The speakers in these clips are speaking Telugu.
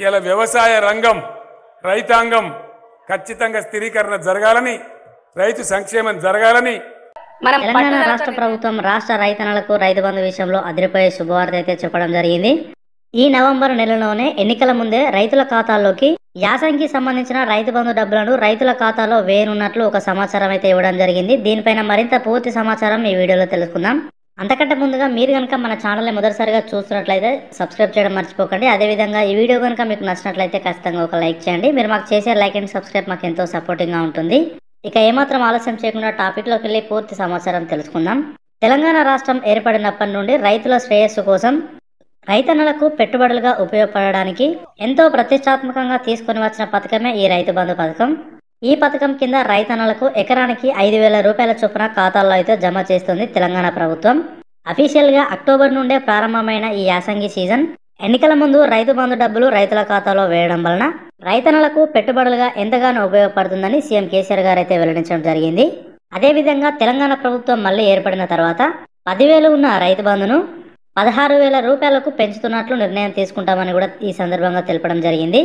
ఇలా వ్యవసాయ రంగం రైతాంగం ఖచ్చితంగా స్థిరీకరణ జరగాలని రైతు సంక్షేమం జరగాలని తెలంగాణ రాష్ట్ర ప్రభుత్వం రాష్ట్ర రైతన్నలకు రైతు బంధు విషయంలో అదిరిపోయే శుభవార్త అయితే చెప్పడం జరిగింది ఈ నవంబర్ నెలలోనే ఎన్నికల ముందే రైతుల ఖాతాల్లోకి యాసంగికి సంబంధించిన రైతు బంధు డబ్బులను రైతుల ఖాతాలో వేయనున్నట్లు ఒక సమాచారం అయితే ఇవ్వడం జరిగింది దీనిపైన మరింత పూర్తి సమాచారం ఈ వీడియోలో తెలుసుకుందాం అంతకంటే ముందుగా మీరు కనుక మన ఛానల్ని మొదటిసారిగా చూస్తున్నట్లయితే సబ్స్క్రైబ్ చేయడం మర్చిపోకండి అదేవిధంగా ఈ వీడియో కనుక మీకు నచ్చినట్లయితే ఖచ్చితంగా ఒక లైక్ చేయండి మీరు మాకు చేసే లైక్ అండ్ సబ్స్క్రైబ్ మాకు ఎంతో సపోర్టింగ్గా ఉంటుంది ఇక ఏమాత్రం ఆలస్యం చేయకుండా టాపిక్లోకి వెళ్ళి పూర్తి సమాచారం తెలుసుకుందాం తెలంగాణ రాష్ట్రం ఏర్పడినప్పటి నుండి రైతుల శ్రేయస్సు కోసం రైతన్నలకు పెట్టుబడులుగా ఉపయోగపడడానికి ఎంతో ప్రతిష్టాత్మకంగా తీసుకుని వచ్చిన పథకమే ఈ రైతు బంధు పథకం ఈ పథకం కింద రైతన్నలకు ఎకరానికి ఐదు వేల రూపాయల చొప్పున ఖాతాల్లో అయితే జమ చేస్తుంది తెలంగాణ ప్రభుత్వం అఫీషియల్గా అక్టోబర్ నుండే ప్రారంభమైన ఈ యాసంగి సీజన్ ఎన్నికల ముందు రైతు బంధు డబ్బులు రైతుల ఖాతాలో వేయడం వలన రైతన్నలకు పెట్టుబడులుగా ఎంతగానో ఉపయోగపడుతుందని సీఎం కేసీఆర్ గారు అయితే వెల్లడించడం జరిగింది అదేవిధంగా తెలంగాణ ప్రభుత్వం మళ్ళీ ఏర్పడిన తర్వాత పదివేలు ఉన్న రైతు బంధును పదహారు వేల రూపాయలకు పెంచుతున్నట్లు నిర్ణయం తీసుకుంటామని కూడా ఈ సందర్భంగా తెలపడం జరిగింది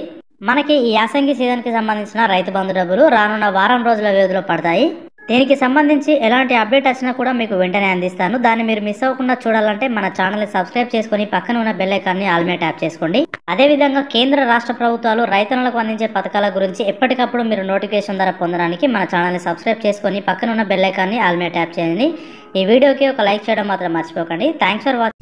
మనకి ఈ యాసంగి సీజన్ కి సంబంధించిన రైతు బంధు డబ్బులు రానున్న వారం రోజుల వ్యవధిలో పడతాయి దీనికి సంబంధించి ఎలాంటి అప్డేట్ వచ్చినా కూడా మీకు వెంటనే అందిస్తాను దాన్ని మీరు మిస్ అవ్వకుండా చూడాలంటే మన ఛానల్ని సబ్స్క్రైబ్ చేసుకుని పక్కన ఉన్న బెల్ ఆల్మే ట్యాప్ చేసుకోండి అదేవిధంగా కేంద్ర రాష్ట్ర ప్రభుత్వాలు రైతన్నలకు అందించే పథకాల గురించి ఎప్పటికప్పుడు మీరు నోటిఫికేషన్ ద్వారా పొందడానికి మన ఛానల్ని సబ్స్క్రైబ్ చేసుకుని పక్కన ఉన్న బెల్లైకాన్ని ఆల్మే ట్యాప్ చేయండి ఈ వీడియోకి ఒక లైక్ చేయడం మాత్రం మర్చిపోకండి థ్యాంక్స్ ఫర్ వాచింగ్